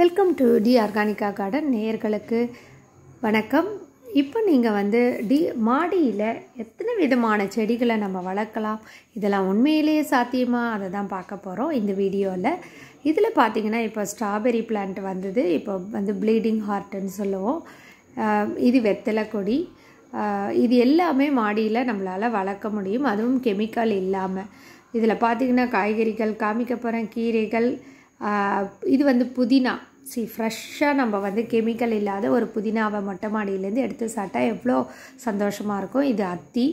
welcome to T Organica garden நேயர்களுக்கு வணக்கம் இப்போ நீங்கள் வந்து டி மாடியில் எத்தனை விதமான செடிகளை நம்ம வளர்க்கலாம் இதெல்லாம் உண்மையிலேயே சாத்தியமாக அதை தான் பார்க்க போகிறோம் இந்த வீடியோவில் இதில் பார்த்தீங்கன்னா இப்போ ஸ்ட்ராபெரி பிளான்ட் வந்தது இப்போ வந்து ப்ளீடிங் ஹார்ட்டுன்னு சொல்லுவோம் இது வெத்தலை கொடி இது எல்லாமே மாடியில் நம்மளால் வளர்க்க முடியும் அதுவும் கெமிக்கல் இல்லாமல் இதில் பார்த்திங்கன்னா காய்கறிகள் காமிக்க போகிறேன் கீரைகள் இது வந்து புதினா சி ஃப்ரெஷ்ஷாக நம்ம வந்து கெமிக்கல் இல்லாத ஒரு புதினாவை மொட்டை மாடியிலேருந்து எடுத்து சாப்பிட்டா எவ்வளோ சந்தோஷமாக இருக்கும் இது அத்தி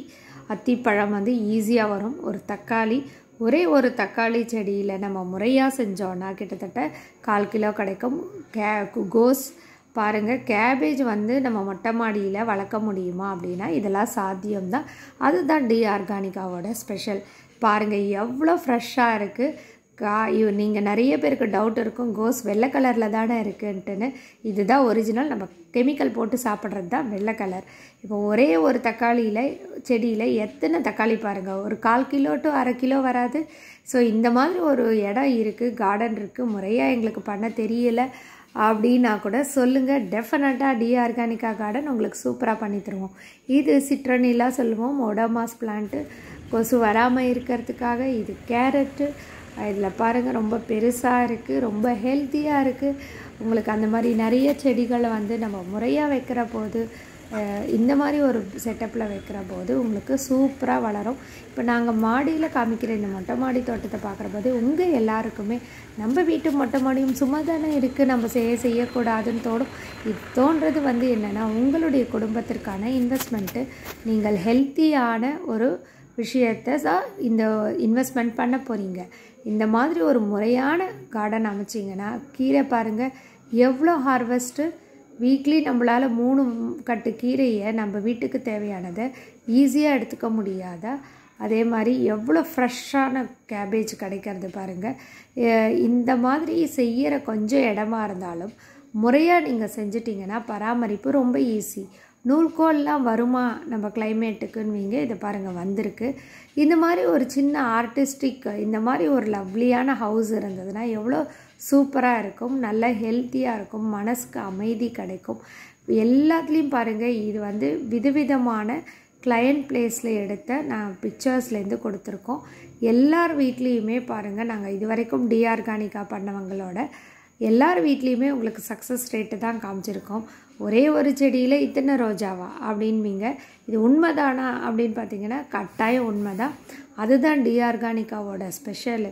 அத்தி பழம் வந்து ஈஸியாக வரும் ஒரு தக்காளி ஒரே ஒரு தக்காளி செடியில் நம்ம முறையாக செஞ்சோன்னா கிட்டத்தட்ட கால் கிலோ கிடைக்கும் கே குகோஸ் பாருங்கள் கேபேஜ் வந்து நம்ம மொட்டை மாடியில் வளர்க்க முடியுமா அப்படின்னா இதெல்லாம் சாத்தியம்தான் அதுதான் டி ஆர்கானிக்காவோட ஸ்பெஷல் பாருங்கள் எவ்வளோ ஃப்ரெஷ்ஷாக இருக்குது கா ஐயோ நீங்கள் நிறைய பேருக்கு டவுட் இருக்கும் கோஸ் வெள்ளை கலரில் தானே இருக்குன்ட்டுன்னு இதுதான் ஒரிஜினல் நம்ம கெமிக்கல் போட்டு சாப்பிட்றது தான் வெள்ளை கலர் இப்போ ஒரே ஒரு தக்காளியில் செடியில் எத்தனை தக்காளி பாருங்கள் ஒரு கால் கிலோ டு அரை கிலோ வராது ஸோ இந்த மாதிரி ஒரு இடம் இருக்குது கார்டன் இருக்குது முறையாக எங்களுக்கு பண்ண தெரியலை அப்படின்னா கூட சொல்லுங்கள் டெஃபினட்டாக டி ஆர்கானிக்கா கார்டன் உங்களுக்கு சூப்பராக பண்ணி தருவோம் இது சிட்ரனிலா சொல்லுவோம் ஒடமாஸ் பிளான்ட்டு கொசு வராமல் இருக்கிறதுக்காக இது கேரட்டு இதில் பாருங்கள் ரொம்ப பெருசாக இருக்குது ரொம்ப ஹெல்த்தியாக இருக்குது உங்களுக்கு அந்த மாதிரி நிறைய செடிகளை வந்து நம்ம முறையாக வைக்கிற போது இந்த மாதிரி ஒரு செட்டப்பில் வைக்கிற போது உங்களுக்கு சூப்பராக வளரும் இப்போ நாங்கள் மாடியில் காமிக்கிற இந்த மொட்டை மாடி தோட்டத்தை பார்க்குற போது உங்கள் எல்லாருக்குமே நம்ம வீட்டு மொட்டை மாடியும் சும்மா தானே இருக்குது நம்ம செய்ய செய்யக்கூடாதுன்னு தோணும் இது தோன்றது வந்து என்னென்னா உங்களுடைய குடும்பத்திற்கான இன்வெஸ்ட்மெண்ட்டு நீங்கள் ஹெல்த்தியான ஒரு விஷயத்தை இந்த இன்வெஸ்ட்மெண்ட் பண்ண போகிறீங்க இந்த மாதிரி ஒரு முறையான கார்டன் அமைச்சிங்கன்னா கீரை பாருங்கள் எவ்வளோ ஹார்வெஸ்ட்டு வீக்லி நம்மளால் மூணு கட்டு கீரையை நம்ம வீட்டுக்கு தேவையானதை ஈஸியாக எடுத்துக்க முடியாத அதே மாதிரி எவ்வளோ ஃப்ரெஷ்ஷான கேபேஜ் கிடைக்கிறது பாருங்கள் இந்த மாதிரி செய்கிற கொஞ்சம் இடமா இருந்தாலும் முறையாக நீங்கள் செஞ்சிட்டிங்கன்னா பராமரிப்பு ரொம்ப ஈஸி நூல்கோல்லாம் வருமா நம்ம கிளைமேட்டுக்குன்னு வீங்க இதை பாருங்கள் வந்திருக்கு இந்த மாதிரி ஒரு சின்ன ஆர்டிஸ்டிக் இந்த மாதிரி ஒரு லவ்லியான ஹவுஸ் இருந்ததுன்னா எவ்வளோ சூப்பராக இருக்கும் நல்ல ஹெல்த்தியாக இருக்கும் மனசுக்கு அமைதி கிடைக்கும் எல்லாத்துலேயும் பாருங்கள் இது வந்து விதவிதமான கிளையண்ட் பிளேஸில் எடுத்த நான் பிக்சர்ஸ்லேருந்து கொடுத்துருக்கோம் எல்லார் வீட்லேயுமே பாருங்கள் நாங்கள் இது வரைக்கும் டிஆர்கானிக்கா பண்ணவங்களோட எல்லார் வீட்லேயுமே உங்களுக்கு சக்ஸஸ் ரேட்டு தான் காமிச்சிருக்கோம் ஒரே ஒரு செடியில் இத்தனை ரோஜாவா அப்படின்பீங்க இது உண்மைதானா அப்படின்னு பார்த்தீங்கன்னா கட்டாயம் உண்மை தான் அதுதான் டிஆர்கானிக்காவோட ஸ்பெஷல்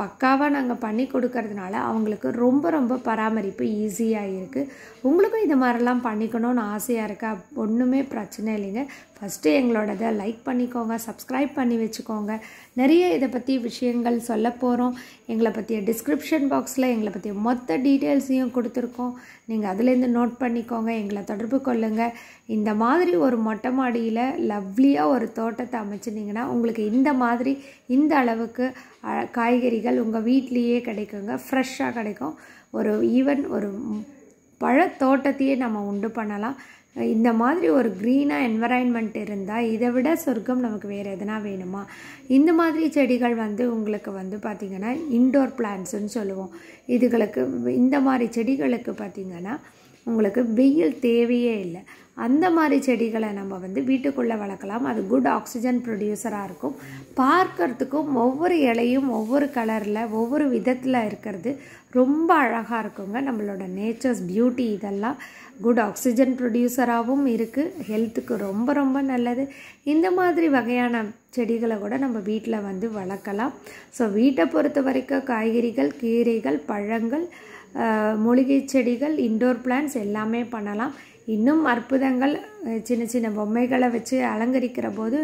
பக்காவாக நாங்கள் பண்ணி கொடுக்கறதுனால அவங்களுக்கு ரொம்ப ரொம்ப பராமரிப்பு ஈஸியாக இருக்குது உங்களுக்கும் இது மாதிரிலாம் பண்ணிக்கணும்னு ஆசையாக இருக்கா ஒன்றுமே பிரச்சனை இல்லைங்க ஃபஸ்ட்டு எங்களோடதை லைக் பண்ணிக்கோங்க சப்ஸ்கிரைப் பண்ணி வச்சுக்கோங்க நிறைய இதை பற்றி விஷயங்கள் சொல்ல போகிறோம் எங்களை பற்றிய டிஸ்கிரிப்ஷன் பாக்ஸில் எங்களை பற்றிய மொத்த டீட்டெயில்ஸையும் கொடுத்துருக்கோம் நீங்கள் அதுலேருந்து நோட் பண்ணிக்கோங்க எங்களை தொடர்பு கொள்ளுங்கள் இந்த மாதிரி ஒரு மொட்டை மாடியில் லவ்லியாக ஒரு தோட்டத்தை அமைச்சிருந்தீங்கன்னா உங்களுக்கு இந்த மாதிரி இந்த அளவுக்கு காய்கறிகள் உங்கள் வீட்லேயே கிடைக்குங்க ஃப்ரெஷ்ஷாக கிடைக்கும் ஒரு ஈவன் ஒரு பழத்தோட்டத்தையே நம்ம உண்டு பண்ணலாம் இந்த மாதிரி ஒரு க்ரீனாக என்வரான்மெண்ட் இருந்தால் இதை விட சொர்க்கம் நமக்கு வேறு எதனா வேணுமா இந்த மாதிரி செடிகள் வந்து உங்களுக்கு வந்து பார்த்திங்கன்னா இன்டோர் பிளான்ஸுன்னு சொல்லுவோம் இதுகளுக்கு இந்த மாதிரி செடிகளுக்கு பார்த்திங்கன்னா உங்களுக்கு வெயில் தேவையே இல்லை அந்த மாதிரி செடிகளை நம்ம வந்து வீட்டுக்குள்ளே வளர்க்கலாம் அது குட் ஆக்சிஜன் ப்ரொடியூசராக இருக்கும் பார்க்கறதுக்கும் ஒவ்வொரு இலையும் ஒவ்வொரு கலரில் ஒவ்வொரு விதத்தில் இருக்கிறது ரொம்ப அழகாக இருக்குங்க நம்மளோட நேச்சர்ஸ் பியூட்டி இதெல்லாம் குட் ஆக்சிஜன் ப்ரொடியூசராகவும் இருக்குது ஹெல்த்துக்கு ரொம்ப ரொம்ப நல்லது இந்த மாதிரி வகையான செடிகளை கூட நம்ம வீட்டில் வந்து வளர்க்கலாம் ஸோ வீட்டை பொறுத்த வரைக்கும் காய்கறிகள் கீரைகள் பழங்கள் மூலிகை செடிகள் இன்டோர் பிளான்ஸ் எல்லாமே பண்ணலாம் இன்னும் அற்புதங்கள் சின்ன சின்ன பொம்மைகளை வச்சு அலங்கரிக்கிற போது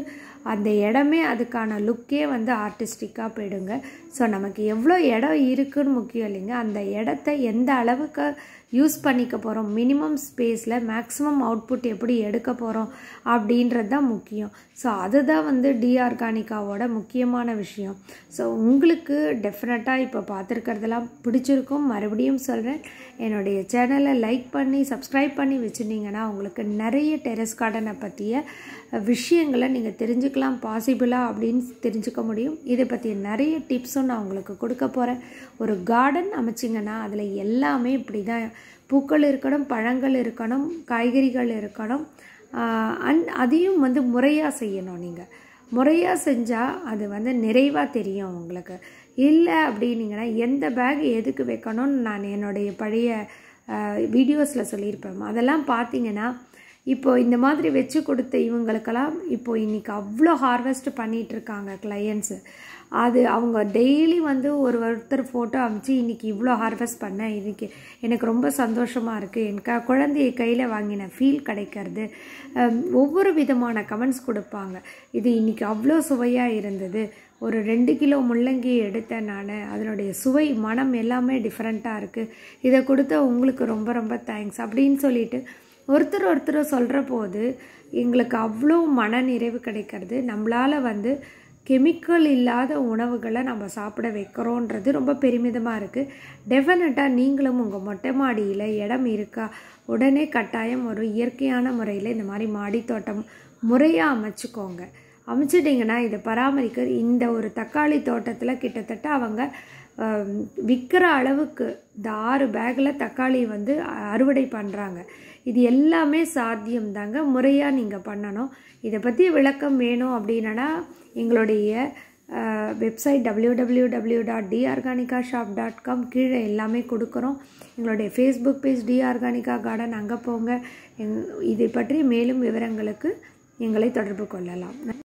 அந்த இடமே அதுக்கான லுக்கே வந்து ஆர்டிஸ்டிக்காக போயிடுங்க ஸோ நமக்கு எவ்வளோ இடம் இருக்குன்னு முக்கியம் இல்லைங்க அந்த இடத்த எந்த அளவுக்கு யூஸ் பண்ணிக்க போகிறோம் மினிமம் ஸ்பேஸில் மேக்ஸிமம் அவுட்புட் எப்படி எடுக்க போகிறோம் அப்படின்றது தான் முக்கியம் ஸோ அதுதான் வந்து டிஆர்கானிக்காவோட முக்கியமான விஷயம் ஸோ உங்களுக்கு டெஃபினட்டாக இப்போ பார்த்துருக்கிறதெல்லாம் பிடிச்சிருக்கும் மறுபடியும் சொல்கிறேன் என்னுடைய சேனலை லைக் பண்ணி சப்ஸ்கிரைப் பண்ணி வச்சுருந்தீங்கன்னா உங்களுக்கு நிறைய டெரஸ் கார்டனை பற்றிய விஷயங்களை நீங்கள் தெரிஞ்சுக்கலாம் பாசிபிளாக அப்படின்னு தெரிஞ்சுக்க முடியும் இதை பற்றி நிறைய டிப்ஸும் நான் உங்களுக்கு கொடுக்க போகிறேன் ஒரு கார்டன் அமைச்சிங்கன்னா அதில் எல்லாமே இப்படி தான் பூக்கள் இருக்கணும் பழங்கள் இருக்கணும் காய்கறிகள் இருக்கணும் அண்ட் அதையும் வந்து முறையாக செய்யணும் நீங்கள் முறையாக செஞ்சால் அது வந்து நிறைவாக தெரியும் உங்களுக்கு இல்லை அப்படின்னீங்கன்னா எந்த பேக் எதுக்கு வைக்கணும்னு நான் என்னுடைய பழைய வீடியோஸில் சொல்லியிருப்பேன் அதெல்லாம் பார்த்தீங்கன்னா இப்போது இந்த மாதிரி வச்சு கொடுத்த இவங்களுக்கெல்லாம் இப்போ இன்றைக்கி அவ்வளோ ஹார்வெஸ்ட் இருக்காங்க கிளையன்ஸு அது அவங்க டெய்லி வந்து ஒரு ஒருத்தர் ஃபோட்டோ அமைச்சு இன்றைக்கி இவ்வளோ ஹார்வெஸ்ட் பண்ணேன் இன்றைக்கி எனக்கு ரொம்ப சந்தோஷமாக இருக்குது க குழந்தைய கையில் வாங்கின ஃபீல் கிடைக்கிறது ஒவ்வொரு விதமான கமெண்ட்ஸ் கொடுப்பாங்க இது இன்றைக்கி அவ்வளோ சுவையாக இருந்தது ஒரு ரெண்டு கிலோ முள்ளங்கி எடுத்தேன் நான் அதனுடைய சுவை மனம் எல்லாமே டிஃப்ரெண்ட்டாக இருக்குது இதை கொடுத்த உங்களுக்கு ரொம்ப ரொம்ப தேங்க்ஸ் அப்படின்னு சொல்லிட்டு ஒருத்தர் ஒருத்தர் சொல்கிற போது எங்களுக்கு அவ்வளோ மன நிறைவு கிடைக்கிறது நம்மளால் வந்து கெமிக்கல் இல்லாத உணவுகளை நம்ம சாப்பிட வைக்கிறோன்றது ரொம்ப பெருமிதமாக இருக்குது டெஃபினட்டாக நீங்களும் உங்கள் மொட்டை மாடியில் இடம் இருக்கா உடனே கட்டாயம் ஒரு இயற்கையான முறையில் இந்த மாதிரி மாடி தோட்டம் முறையாக அமைச்சுக்கோங்க அமைச்சிட்டிங்கன்னா இதை பராமரிக்க இந்த ஒரு தக்காளி தோட்டத்தில் கிட்டத்தட்ட அவங்க விற்கிற அளவுக்கு இந்த ஆறு பேக்கில் தக்காளி வந்து அறுவடை பண்ணுறாங்க இது எல்லாமே சாத்தியம்தாங்க முறையாக நீங்கள் பண்ணணும் இதை பற்றி விளக்கம் வேணும் அப்படின்னா எங்களுடைய website W W W dot T Organica shop dot com கீழே எல்லாமே கொடுக்குறோம் எங்களுடைய Facebook page T Organica garden அங்கே போங்க இதை பற்றி மேலும் விவரங்களுக்கு எங்களை தொடர்பு கொள்ளலாம்